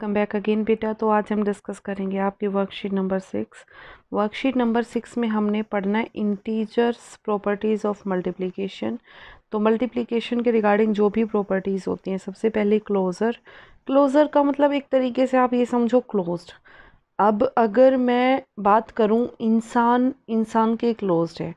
come back again बेटा तो आज हम डिस्कस करेंगे आपकी worksheet number six worksheet number six में हमने पढ़ना है इंटीजर्स प्रॉपर्टीज़ ऑफ मल्टीप्लिकेशन तो मल्टीप्लिकेशन के रिगार्डिंग जो भी प्रॉपर्टीज़ होती हैं सबसे पहले क्लोज़र क्लोज़र का मतलब एक तरीके से आप ये समझो क्लोज्ड अब अगर मैं बात करूँ इंसान इंसान के क्लोज्ड है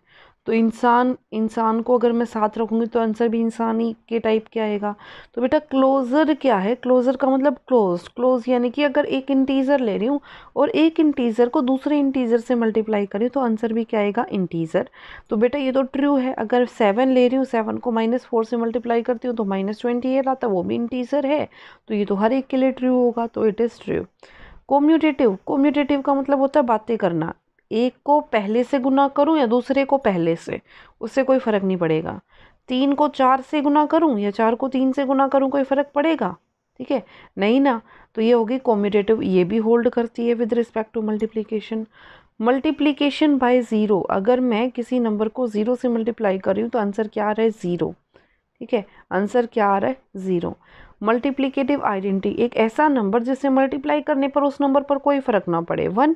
तो इंसान इंसान को अगर मैं साथ रखूँगी तो आंसर भी इंसानी के टाइप के आएगा तो बेटा क्लोज़र क्या है क्लोज़र का मतलब क्लोज क्लोज यानी कि अगर एक इंटीज़र ले रही हूँ और एक इंटीज़र को दूसरे इंटीज़र से मल्टीप्लाई करी तो आंसर भी क्या आएगा इंटीज़र तो बेटा ये तो ट्रू है अगर सेवन ले रही हूँ सेवन को माइनस फोर से मल्टीप्लाई करती हूँ तो माइनस ट्वेंटी एट आता वो भी इंटीज़र है तो ये तो हर एक के लिए ट्रू होगा तो it is true commutative commutative का मतलब होता है बातें करना एक को पहले से गुना करूं या दूसरे को पहले से उससे कोई फ़र्क नहीं पड़ेगा तीन को चार से गुना करूं या चार को तीन से गुना करूं कोई फ़र्क पड़ेगा ठीक है नहीं ना तो ये होगी कॉम्यूटेटिव ये भी होल्ड करती है with respect to multiplication multiplication by zero अगर मैं किसी नंबर को ज़ीरो से मल्टीप्लाई कर रही हूँ तो आंसर क्या आ रहा है ज़ीरो ठीक है आंसर क्या आ रहा है ज़ीरो मल्टीप्लीकेटिव आइडेंटिटी एक ऐसा नंबर जिसे मल्टीप्लाई करने पर उस नंबर पर कोई फ़र्क ना पड़े वन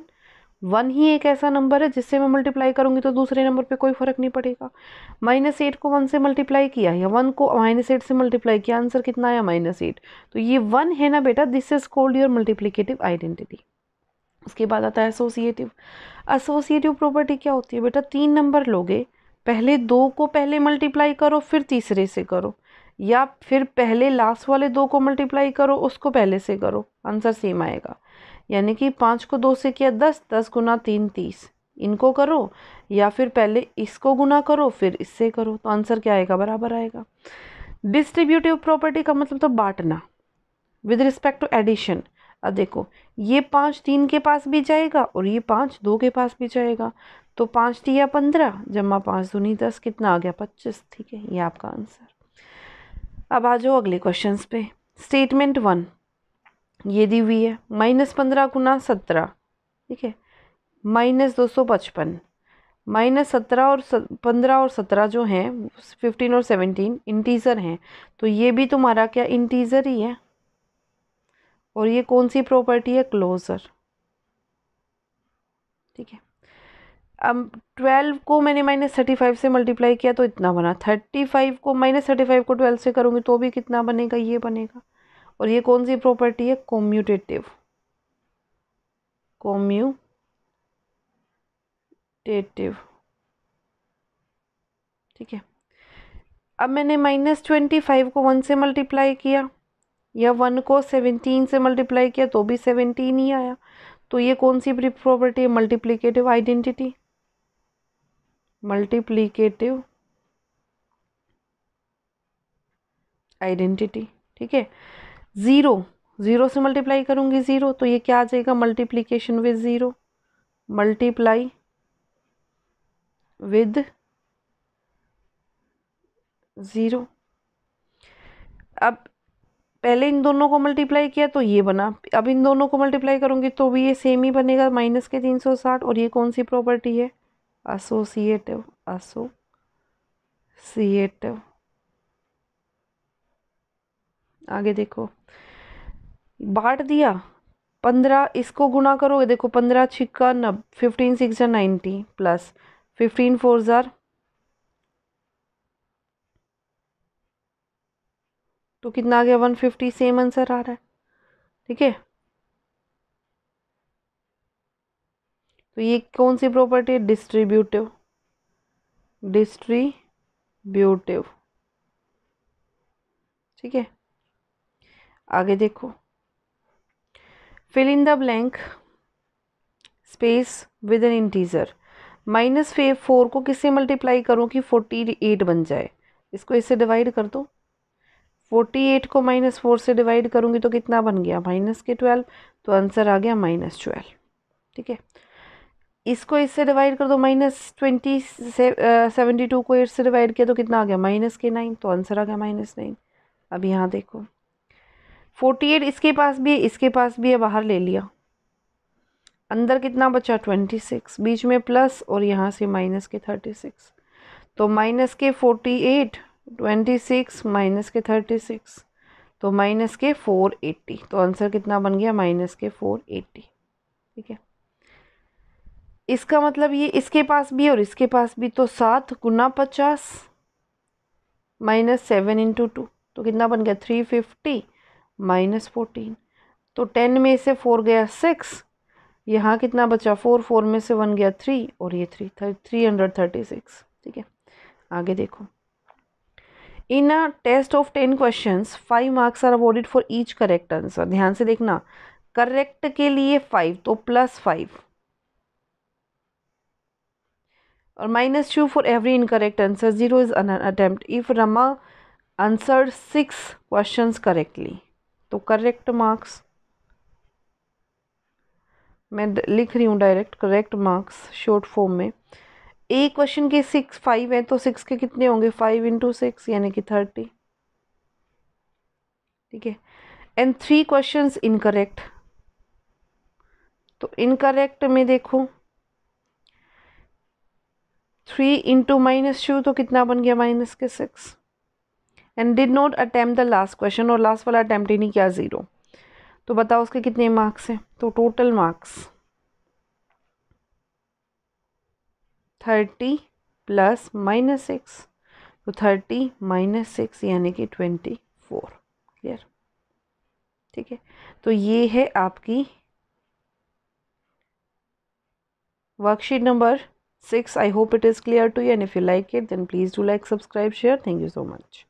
वन ही एक ऐसा नंबर है जिससे मैं मल्टीप्लाई करूँगी तो दूसरे नंबर पे कोई फ़र्क नहीं पड़ेगा माइनस एट को वन से मल्टीप्लाई किया या वन को माइनस एट से मल्टीप्लाई किया आंसर कितना आया माइनस एट तो ये वन है ना बेटा this is called your multiplicative identity उसके बाद आता है एसोसिएटिव एसोसिएटिव प्रॉपर्टी क्या होती है बेटा तीन नंबर लोगे पहले दो को पहले मल्टीप्लाई करो फिर तीसरे से करो या फिर पहले लास्ट वाले दो को मल्टीप्लाई करो उसको पहले से करो आंसर सेम आएगा यानी कि पाँच को दो से किया दस दस गुना तीन तीस इनको करो या फिर पहले इसको गुना करो फिर इससे करो तो आंसर क्या आएगा बराबर आएगा डिस्ट्रीब्यूटिव प्रॉपर्टी का मतलब तो बांटना विद रिस्पेक्ट टू एडिशन अब देखो ये पाँच तीन के पास भी जाएगा और ये पाँच दो के पास भी जाएगा तो पाँच दिया पंद्रह जमा पाँच दूनी दस कितना आ गया पच्चीस ठीक है ये आपका आंसर अब आ जाओ अगले क्वेश्चन पे स्टेटमेंट वन ये दी हुई है माइनस पंद्रह गुना सत्रह ठीक है माइनस दो सौ पचपन माइनस सत्रह और पंद्रह और सत्रह जो हैं फिफ्टीन और सेवनटीन इंटीज़र हैं तो ये भी तुम्हारा क्या इंटीज़र ही है और ये कौन सी प्रॉपर्टी है क्लोज़र ठीक है अब ट्वेल्व को मैंने माइनस थर्टी फाइव से मल्टीप्लाई किया तो इतना बना थर्टी फाइव को माइनस थर्टी फाइव को ट्वेल्व से करूँगी तो भी कितना बनेगा ये बनेगा और ये कौन सी प्रॉपर्टी है कॉम्यूटेटिव कॉम्यूटेटिव ठीक है अब मैंने माइनस ट्वेंटी फाइव को वन से मल्टीप्लाई किया या वन को सेवनटीन से मल्टीप्लाई किया तो भी सेवनटीन ही आया तो ये कौन सी प्रॉपर्टी है मल्टीप्लीकेटिव आइडेंटिटी मल्टीप्लीकेटिव आइडेंटिटी ठीक है ज़ीरो ज़ीरो से मल्टीप्लाई करूँगी ज़ीरो तो ये क्या आ जाएगा multiplication with zero multiply with zero अब पहले इन दोनों को मल्टीप्लाई किया तो ये बना अब इन दोनों को मल्टीप्लाई करूँगी तो भी ये सेम ही बनेगा माइनस के तीन सौ साठ और ये कौन सी प्रॉपर्टी है असोसिएटिव असोसिएटिव आगे देखो बांट दिया पंद्रह इसको गुना करोगे देखो पंद्रह छिक्का नब फिफ्टीन सिक्स या नाइन्टी प्लस फिफ्टीन फोर ज़ार तो कितना आ गया वन फिफ्टी सेम आंसर आ रहा है ठीक है तो ये कौन सी प्रॉपर्टी है डिस्ट्रीब्यूटिव डिस्ट्रीब्यूटिव ठीक है आगे देखो fill in the blank space with an integer minus फे फोर को किससे मल्टीप्लाई करूँ कि फोर्टी एट बन जाए इसको इससे डिवाइड कर दो फोर्टी एट को माइनस फोर से डिवाइड करूँगी तो कितना बन गया माइनस के ट्वेल्व तो आंसर आ गया माइनस ट्वेल्व ठीक है इसको इससे डिवाइड कर दो माइनस ट्वेंटी सेवेंटी टू को एट से डिवाइड किया तो कितना आ गया माइनस के नाइन तो आंसर आ गया माइनस नाइन अब यहाँ देखो फोर्टी एट इसके पास भी है इसके पास भी है बाहर ले लिया अंदर कितना बचा ट्वेंटी सिक्स बीच में प्लस और यहाँ से माइनस के थर्टी सिक्स तो माइनस के forty eight twenty six minus के थर्टी सिक्स तो माइनस के फोर एट्टी तो आंसर कितना बन गया माइनस के फोर एट्टी ठीक है इसका मतलब ये इसके पास भी और इसके पास भी तो सात गुना पचास माइनस सेवन इंटू टू तो कितना बन गया थ्री फिफ्टी माइनस फोर्टीन तो टेन में से फोर गया सिक्स यहाँ कितना बचा फोर फोर में से वन गया थ्री और ये three three hundred thirty six ठीक है आगे देखो in a test of ten question five marks are awarded for each correct answer ध्यान से देखना करेक्ट के लिए फाइव तो प्लस फाइव और minus two for every incorrect answer zero is un attempt if Rama answer six questions correctly तो correct marks मैं लिख रही हूँ direct correct marks short form में ए क्वेश्चन के सिक्स फाइव है तो सिक्स के कितने होंगे फाइव इंटू सिक्स यानी कि थर्टी ठीक है एंड थ्री क्वेश्चन इनकरेक्ट तो इनकरेक्ट में देखो थ्री इंटू माइनस टू तो कितना बन गया माइनस के six and did not attempt the last question और लास्ट वाला अटैम्प्ट ही नहीं किया ज़ीरो तो बताओ उसके कितने मार्क्स हैं तो total marks thirty plus minus six तो थर्टी माइनस सिक्स यानी कि ट्वेंटी फोर क्लियर ठीक है तो ये है आपकी worksheet number six I hope it is clear to you and if you like it then please do like subscribe share thank you so much